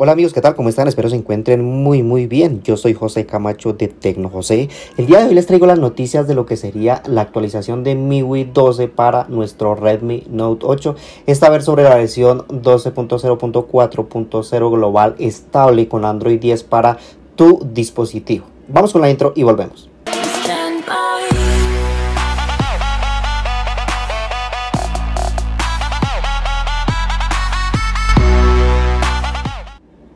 Hola amigos, ¿qué tal? ¿Cómo están? Espero se encuentren muy muy bien. Yo soy José Camacho de Tecno El día de hoy les traigo las noticias de lo que sería la actualización de MIUI 12 para nuestro Redmi Note 8. Esta vez sobre la versión 12.0.4.0 global estable con Android 10 para tu dispositivo. Vamos con la intro y volvemos.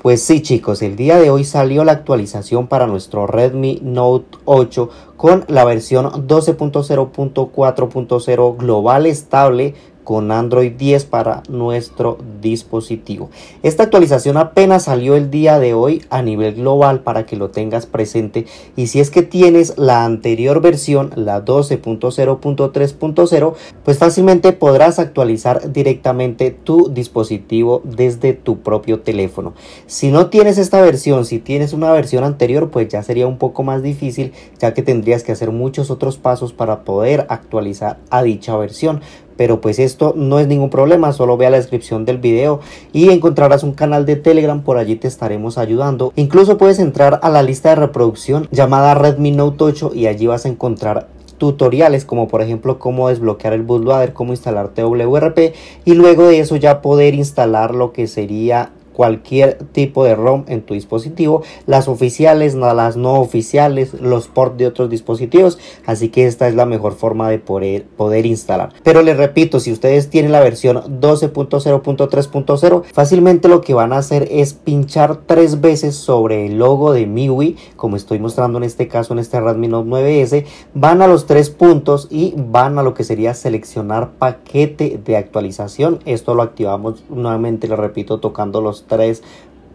Pues sí chicos, el día de hoy salió la actualización para nuestro Redmi Note 8 con la versión 12.0.4.0 global estable con Android 10 para nuestro dispositivo. Esta actualización apenas salió el día de hoy a nivel global para que lo tengas presente y si es que tienes la anterior versión, la 12.0.3.0, pues fácilmente podrás actualizar directamente tu dispositivo desde tu propio teléfono. Si no tienes esta versión, si tienes una versión anterior, pues ya sería un poco más difícil ya que tendrías que hacer muchos otros pasos para poder actualizar a dicha versión pero pues esto no es ningún problema, solo ve a la descripción del video y encontrarás un canal de Telegram, por allí te estaremos ayudando. Incluso puedes entrar a la lista de reproducción llamada Redmi Note 8 y allí vas a encontrar tutoriales como por ejemplo cómo desbloquear el bootloader, cómo instalar TWRP y luego de eso ya poder instalar lo que sería cualquier tipo de ROM en tu dispositivo, las oficiales, las no oficiales, los ports de otros dispositivos, así que esta es la mejor forma de poder, poder instalar. Pero les repito, si ustedes tienen la versión 12.0.3.0, fácilmente lo que van a hacer es pinchar tres veces sobre el logo de MIUI, como estoy mostrando en este caso en este Redmi Note 9S, van a los tres puntos y van a lo que sería seleccionar paquete de actualización, esto lo activamos nuevamente, les repito, tocando los tres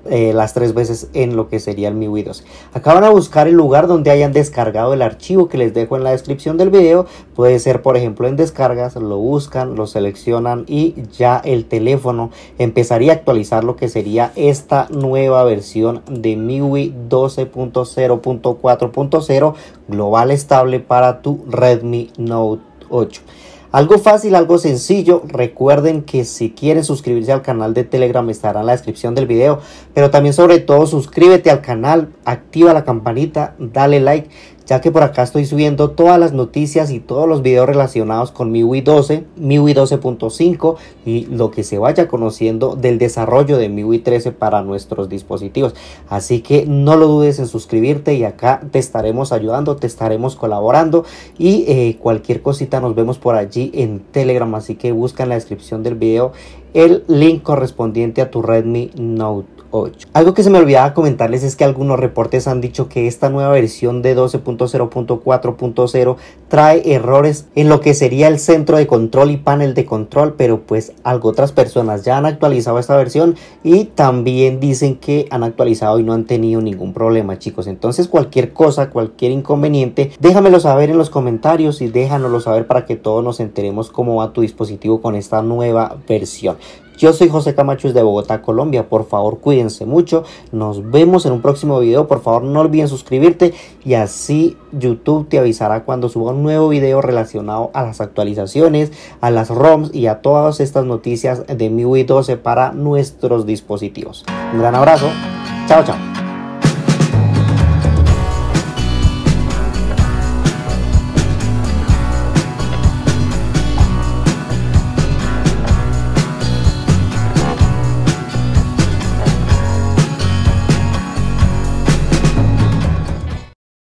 eh, las tres veces en lo que sería el MIUI 12. Acá a buscar el lugar donde hayan descargado el archivo que les dejo en la descripción del video. Puede ser, por ejemplo, en descargas, lo buscan, lo seleccionan y ya el teléfono empezaría a actualizar lo que sería esta nueva versión de MIUI 12.0.4.0 global estable para tu Redmi Note 8. Algo fácil, algo sencillo. Recuerden que si quieren suscribirse al canal de Telegram estará en la descripción del video. Pero también sobre todo suscríbete al canal, activa la campanita, dale like ya que por acá estoy subiendo todas las noticias y todos los videos relacionados con MIUI 12, MIUI 12.5 y lo que se vaya conociendo del desarrollo de MIUI 13 para nuestros dispositivos. Así que no lo dudes en suscribirte y acá te estaremos ayudando, te estaremos colaborando y eh, cualquier cosita nos vemos por allí en Telegram, así que busca en la descripción del video el link correspondiente a tu Redmi Note algo que se me olvidaba comentarles es que algunos reportes han dicho que esta nueva versión de 12.0.4.0 trae errores en lo que sería el centro de control y panel de control, pero pues algo otras personas ya han actualizado esta versión y también dicen que han actualizado y no han tenido ningún problema, chicos. Entonces, cualquier cosa, cualquier inconveniente, déjamelo saber en los comentarios y déjanoslo saber para que todos nos enteremos cómo va tu dispositivo con esta nueva versión. Yo soy José Camacho de Bogotá, Colombia. Por favor, cuídense mucho. Nos vemos en un próximo video. Por favor, no olviden suscribirte y así YouTube te avisará cuando suba un nuevo video relacionado a las actualizaciones, a las ROMs y a todas estas noticias de MIUI 12 para nuestros dispositivos. Un gran abrazo. Chao, chao.